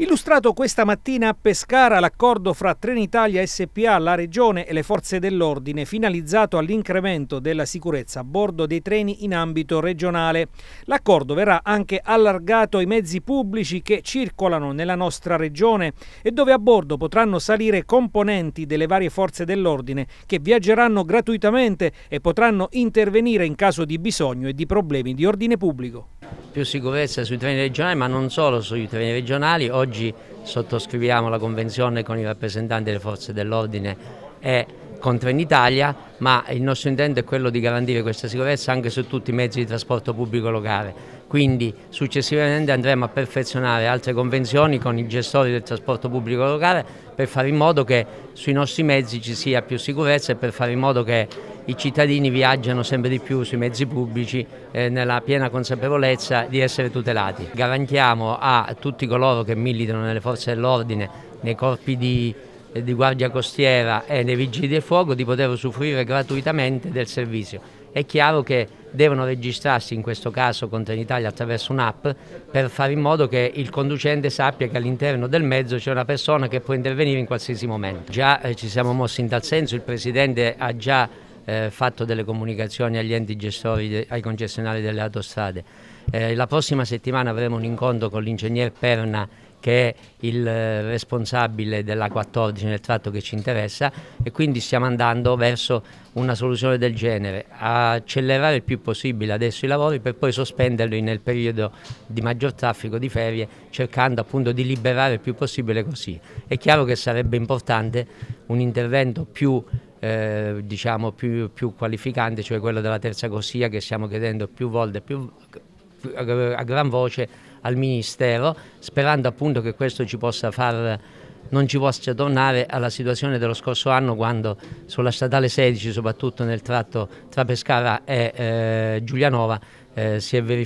Illustrato questa mattina a Pescara l'accordo fra Trenitalia SPA, la Regione e le forze dell'ordine finalizzato all'incremento della sicurezza a bordo dei treni in ambito regionale. L'accordo verrà anche allargato ai mezzi pubblici che circolano nella nostra regione e dove a bordo potranno salire componenti delle varie forze dell'ordine che viaggeranno gratuitamente e potranno intervenire in caso di bisogno e di problemi di ordine pubblico più sicurezza sui treni regionali, ma non solo sui treni regionali. Oggi sottoscriviamo la convenzione con i rappresentanti delle forze dell'ordine è con Trenitalia, ma il nostro intento è quello di garantire questa sicurezza anche su tutti i mezzi di trasporto pubblico locale. Quindi successivamente andremo a perfezionare altre convenzioni con i gestori del trasporto pubblico locale per fare in modo che sui nostri mezzi ci sia più sicurezza e per fare in modo che i cittadini viaggiano sempre di più sui mezzi pubblici eh, nella piena consapevolezza di essere tutelati. Garantiamo a tutti coloro che militano nelle forze dell'ordine, nei corpi di eh, di Guardia Costiera e dei Vigili del Fuoco di poter usufruire gratuitamente del servizio. È chiaro che devono registrarsi in questo caso con Trenitalia attraverso un'app per fare in modo che il conducente sappia che all'interno del mezzo c'è una persona che può intervenire in qualsiasi momento. Già eh, ci siamo mossi in tal senso, il Presidente ha già eh, fatto delle comunicazioni agli enti gestori, ai concessionari delle autostrade. Eh, la prossima settimana avremo un incontro con l'ingegner Perna che è il eh, responsabile della 14 nel tratto che ci interessa e quindi stiamo andando verso una soluzione del genere, accelerare il più possibile adesso i lavori per poi sospenderli nel periodo di maggior traffico di ferie cercando appunto di liberare il più possibile così. È chiaro che sarebbe importante un intervento più eh, diciamo più, più qualificante, cioè quello della terza corsia che stiamo chiedendo più volte, più, più a gran voce al Ministero, sperando appunto che questo ci possa far non ci possa tornare alla situazione dello scorso anno quando sulla statale 16, soprattutto nel tratto tra Pescara e eh, Giulianova, eh, si,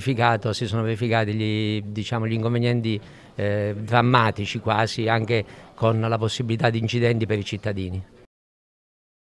si, sono verificati gli, diciamo, gli inconvenienti eh, drammatici quasi, anche con la possibilità di incidenti per i cittadini.